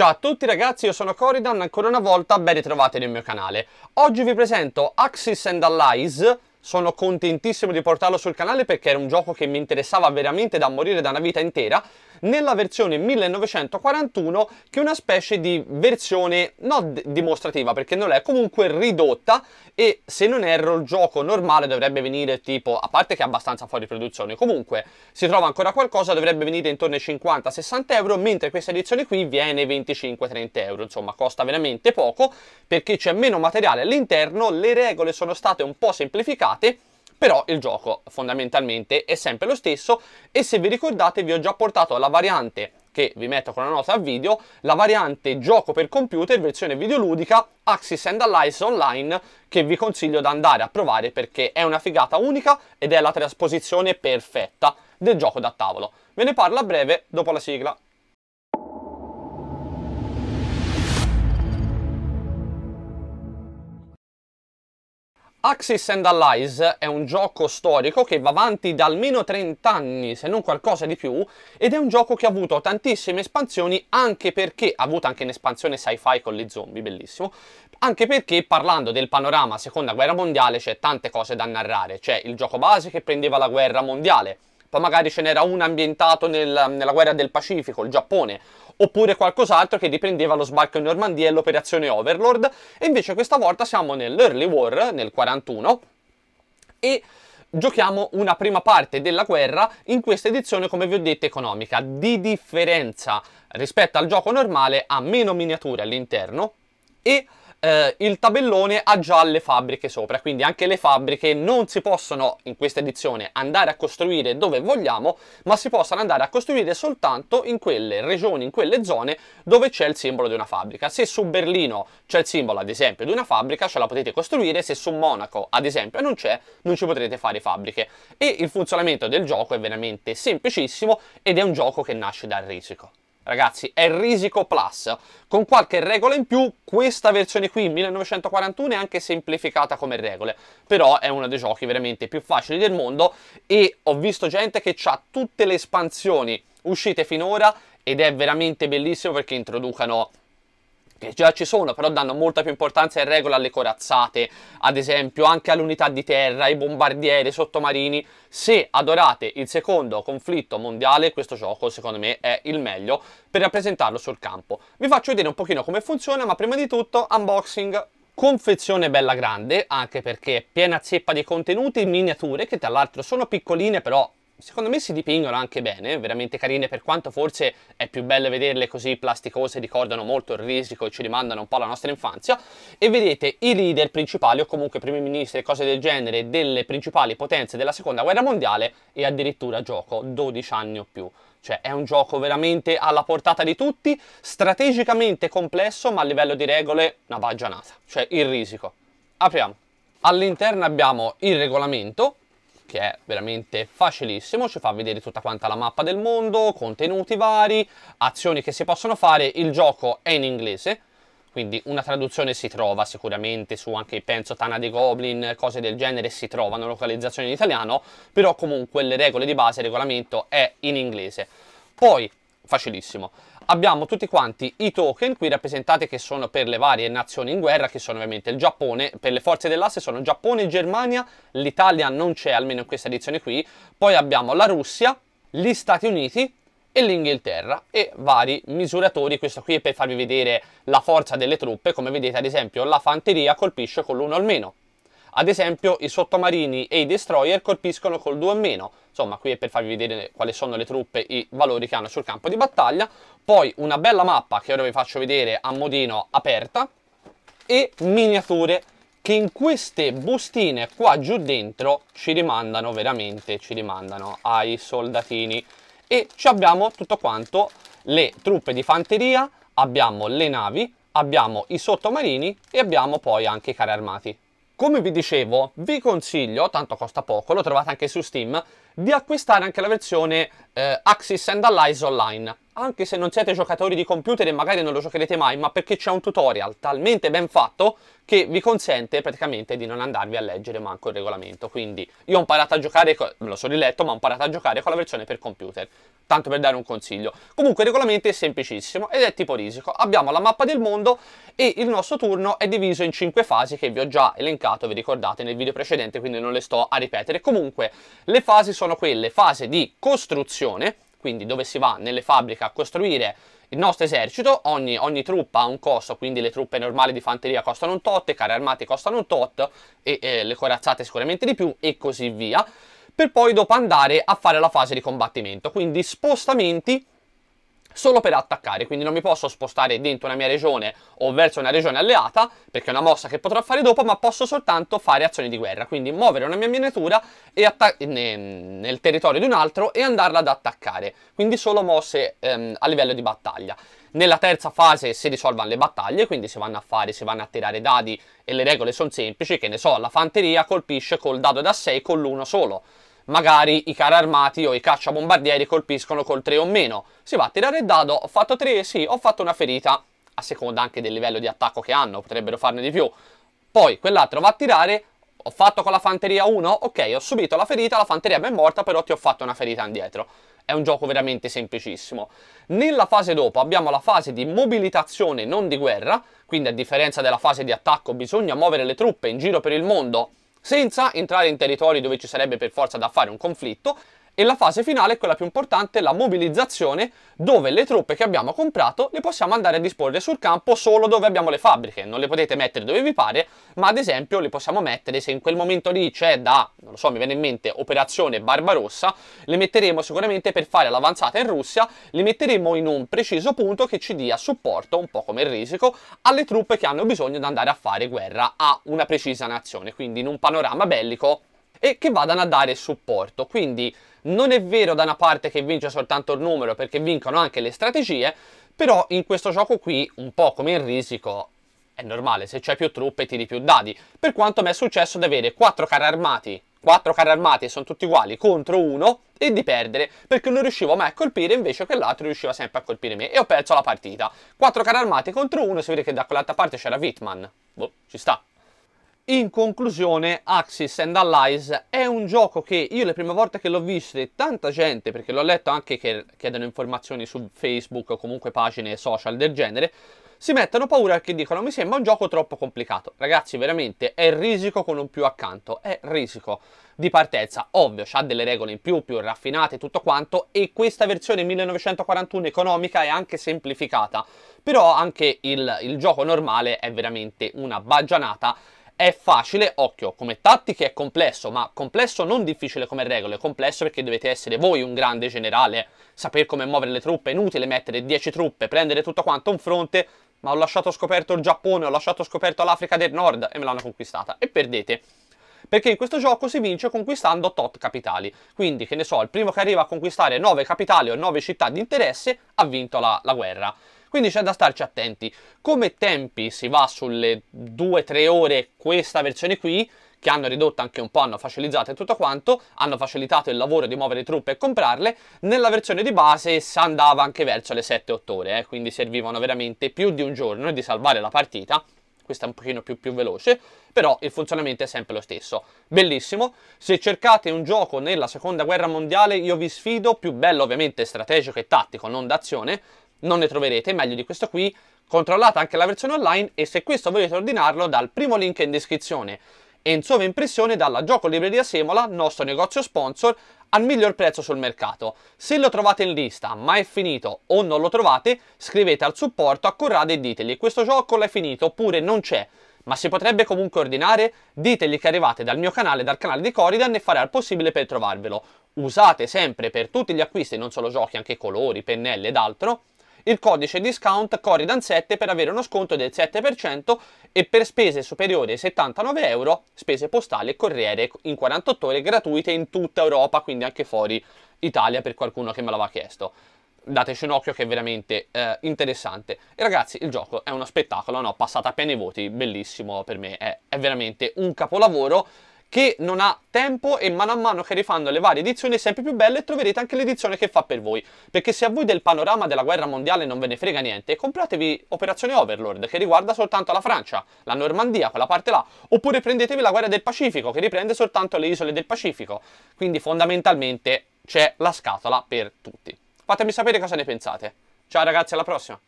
Ciao a tutti ragazzi, io sono Coridan, ancora una volta ben ritrovati nel mio canale. Oggi vi presento Axis and Allies, sono contentissimo di portarlo sul canale perché era un gioco che mi interessava veramente da morire da una vita intera, nella versione 1941 che è una specie di versione non dimostrativa perché non è comunque ridotta e se non erro il gioco normale dovrebbe venire tipo, a parte che è abbastanza fuori produzione, comunque si trova ancora qualcosa, dovrebbe venire intorno ai 50-60 euro, mentre questa edizione qui viene 25-30 euro, insomma costa veramente poco perché c'è meno materiale all'interno, le regole sono state un po' semplificate però il gioco fondamentalmente è sempre lo stesso e se vi ricordate vi ho già portato la variante che vi metto con la nota a video, la variante gioco per computer versione videoludica Axis and Allies Online che vi consiglio di andare a provare perché è una figata unica ed è la trasposizione perfetta del gioco da tavolo. Ve ne parlo a breve dopo la sigla. Axis and Allies è un gioco storico che va avanti da almeno 30 anni, se non qualcosa di più, ed è un gioco che ha avuto tantissime espansioni, anche perché ha avuto anche un'espansione sci-fi con gli zombie, bellissimo, anche perché parlando del panorama Seconda Guerra Mondiale c'è tante cose da narrare, c'è il gioco base che prendeva la guerra mondiale, poi magari ce n'era uno ambientato nel, nella guerra del Pacifico, il Giappone, oppure qualcos'altro che riprendeva lo sbarco in Normandia e l'operazione Overlord, e invece questa volta siamo nell'Early War, nel 41, e giochiamo una prima parte della guerra in questa edizione come vi ho detto economica di differenza rispetto al gioco normale ha meno miniature all'interno e eh, il tabellone ha già le fabbriche sopra, quindi anche le fabbriche non si possono in questa edizione andare a costruire dove vogliamo, ma si possono andare a costruire soltanto in quelle regioni, in quelle zone dove c'è il simbolo di una fabbrica. Se su Berlino c'è il simbolo ad esempio di una fabbrica, ce la potete costruire, se su Monaco ad esempio non c'è, non ci potrete fare fabbriche. E il funzionamento del gioco è veramente semplicissimo ed è un gioco che nasce dal risico ragazzi, è Risico Plus. Con qualche regola in più, questa versione qui, 1941, è anche semplificata come regole, però è uno dei giochi veramente più facili del mondo e ho visto gente che ha tutte le espansioni uscite finora ed è veramente bellissimo perché introducano che già ci sono, però danno molta più importanza in regola alle corazzate, ad esempio anche all'unità di terra, ai bombardieri, ai sottomarini. Se adorate il secondo conflitto mondiale, questo gioco secondo me è il meglio per rappresentarlo sul campo. Vi faccio vedere un pochino come funziona, ma prima di tutto unboxing confezione bella grande anche perché è piena zeppa di contenuti miniature che tra l'altro sono piccoline però secondo me si dipingono anche bene, veramente carine, per quanto forse è più bello vederle così plasticose, ricordano molto il risico e ci rimandano un po' alla nostra infanzia. E vedete i leader principali o comunque primi ministri e cose del genere delle principali potenze della seconda guerra mondiale e addirittura gioco 12 anni o più. Cioè è un gioco veramente alla portata di tutti, strategicamente complesso ma a livello di regole una baggianata, cioè il risico. Apriamo. All'interno abbiamo il regolamento, che è veramente facilissimo, ci fa vedere tutta quanta la mappa del mondo, contenuti vari, azioni che si possono fare, il gioco è in inglese, quindi una traduzione si trova sicuramente su anche penso Tana dei Goblin, cose del genere si trovano, localizzazione in italiano, però comunque le regole di base, il regolamento è in inglese. Poi, facilissimo, abbiamo tutti quanti i token qui rappresentati che sono per le varie nazioni in guerra, che sono ovviamente il Giappone, per le forze dell'asse sono Giappone, Germania, l'Italia non c'è almeno in questa edizione qui, poi abbiamo la Russia, gli Stati Uniti, e l'Inghilterra e vari misuratori, questo qui è per farvi vedere la forza delle truppe, come vedete ad esempio la fanteria colpisce con l'uno al meno, ad esempio i sottomarini e i destroyer colpiscono col 2 o meno, insomma qui è per farvi vedere quali sono le truppe, i valori che hanno sul campo di battaglia, poi una bella mappa che ora vi faccio vedere a modino aperta e miniature che in queste bustine qua giù dentro ci rimandano veramente, ci rimandano ai soldatini e ci abbiamo tutto quanto le truppe di fanteria, abbiamo le navi, abbiamo i sottomarini e abbiamo poi anche i carri armati. Come vi dicevo, vi consiglio, tanto costa poco, lo trovate anche su Steam, di acquistare anche la versione eh, Axis and Allies Online anche se non siete giocatori di computer e magari non lo giocherete mai, ma perché c'è un tutorial talmente ben fatto che vi consente praticamente di non andarvi a leggere manco il regolamento. Quindi io ho imparato a giocare, me lo so riletto, ma ho imparato a giocare con la versione per computer, tanto per dare un consiglio. Comunque il regolamento è semplicissimo ed è tipo risico. Abbiamo la mappa del mondo e il nostro turno è diviso in 5 fasi che vi ho già elencato, vi ricordate, nel video precedente, quindi non le sto a ripetere. Comunque le fasi sono quelle, fase di costruzione, quindi dove si va nelle fabbriche a costruire il nostro esercito, ogni, ogni, truppa ha un costo, quindi le truppe normali di fanteria costano un tot, i carri armati costano un tot, e eh, le corazzate sicuramente di più, e così via, per poi dopo andare a fare la fase di combattimento, quindi spostamenti solo per attaccare, quindi non mi posso spostare dentro una mia regione o verso una regione alleata, perché è una mossa che potrò fare dopo, ma posso soltanto fare azioni di guerra, quindi muovere una mia miniatura nel territorio di un altro e andarla ad attaccare, quindi solo mosse ehm, a livello di battaglia. Nella terza fase si risolvono le battaglie, quindi si vanno a fare, si vanno a tirare dadi e le regole sono semplici, che ne so, la fanteria colpisce col dado da 6 con l'uno solo, magari i carri armati o i cacciabombardieri colpiscono col 3 o meno. Si va a tirare il dado, ho fatto 3, sì, ho fatto una ferita, a seconda anche del livello di attacco che hanno, potrebbero farne di più. Poi quell'altro va a tirare, ho fatto con la fanteria 1, ok, ho subito la ferita, la fanteria è morta, però ti ho fatto una ferita indietro. È un gioco veramente semplicissimo. Nella fase dopo abbiamo la fase di mobilitazione, non di guerra, quindi a differenza della fase di attacco bisogna muovere le truppe in giro per il mondo senza entrare in territori dove ci sarebbe per forza da fare un conflitto, e la fase finale è quella più importante, la mobilizzazione, dove le truppe che abbiamo comprato le possiamo andare a disporre sul campo solo dove abbiamo le fabbriche, non le potete mettere dove vi pare, ma ad esempio le possiamo mettere se in quel momento lì c'è da, non lo so, mi viene in mente operazione Barbarossa, le metteremo sicuramente per fare l'avanzata in Russia, le metteremo in un preciso punto che ci dia supporto, un po' come il risico, alle truppe che hanno bisogno di andare a fare guerra a una precisa nazione, quindi in un panorama bellico e che vadano a dare supporto. Quindi non è vero da una parte che vince soltanto il numero perché vincono anche le strategie, però in questo gioco qui, un po' come il risico, è normale, se c'è più truppe tiri più dadi. Per quanto mi è successo di avere 4 carri armati, 4 carri armati e sono tutti uguali contro uno e di perdere perché non riuscivo mai a colpire invece che l'altro riusciva sempre a colpire me e ho perso la partita. 4 carri armati contro uno, si vede che da quell'altra parte c'era Whitman. Boh, ci sta. In conclusione, Axis and Allies è un gioco che io le prime volte che l'ho visto e tanta gente, perché l'ho letto anche che chiedono informazioni su Facebook o comunque pagine social del genere, si mettono paura perché dicono mi sembra un gioco troppo complicato. Ragazzi, veramente è risico con un più accanto, è risico di partenza. Ovvio, ha delle regole in più, più raffinate e tutto quanto e questa versione 1941 economica è anche semplificata. Però anche il, il gioco normale è veramente una baggianata è facile, occhio, come tattica è complesso, ma complesso non difficile come regole, complesso perché dovete essere voi un grande generale, sapere come muovere le truppe, è inutile mettere 10 truppe, prendere tutto quanto un fronte, ma ho lasciato scoperto il Giappone, ho lasciato scoperto l'Africa del Nord e me l'hanno conquistata e perdete. Perché in questo gioco si vince conquistando tot capitali, quindi che ne so, il primo che arriva a conquistare 9 capitali o 9 città di interesse ha vinto la, la guerra. Quindi c'è da starci attenti. Come tempi si va sulle 2-3 ore questa versione qui, che hanno ridotto anche un po', hanno facilitato tutto quanto, hanno facilitato il lavoro di muovere truppe e comprarle, nella versione di base si andava anche verso le 7-8 ore, eh, quindi servivano veramente più di un giorno di salvare la partita, questa è un pochino più, più veloce, però il funzionamento è sempre lo stesso. Bellissimo, se cercate un gioco nella seconda guerra mondiale io vi sfido, più bello ovviamente strategico e tattico, non d'azione, non ne troverete meglio di questo qui controllate anche la versione online e se questo volete ordinarlo dal primo link in descrizione E Enzo Impressione dalla Gioco Libreria Semola, nostro negozio sponsor, al miglior prezzo sul mercato. Se lo trovate in lista, ma è finito o non lo trovate, scrivete al supporto a Corrado e ditegli questo gioco l'è finito oppure non c'è, ma si potrebbe comunque ordinare? Ditegli che arrivate dal mio canale, dal canale di Corridan e farà il possibile per trovarvelo. Usate sempre per tutti gli acquisti, non solo giochi, anche colori, pennelli ed altro, il codice discount corridan 7 per avere uno sconto del 7% e per spese superiori ai 79 euro spese postali e corriere in 48 ore gratuite in tutta Europa, quindi anche fuori Italia per qualcuno che me l'aveva chiesto dateci un occhio che è veramente eh, interessante. E ragazzi, il gioco è uno spettacolo, no? Passata appena i voti, bellissimo per me, è, è veramente un capolavoro che non ha tempo e mano a mano che rifanno le varie edizioni sempre più belle troverete anche l'edizione che fa per voi. Perché se a voi del panorama della guerra mondiale non ve ne frega niente, compratevi Operazione Overlord che riguarda soltanto la Francia, la Normandia, quella parte là, oppure prendetevi la guerra del Pacifico che riprende soltanto le isole del Pacifico. Quindi fondamentalmente c'è la scatola per tutti. Fatemi sapere cosa ne pensate. Ciao ragazzi, alla prossima!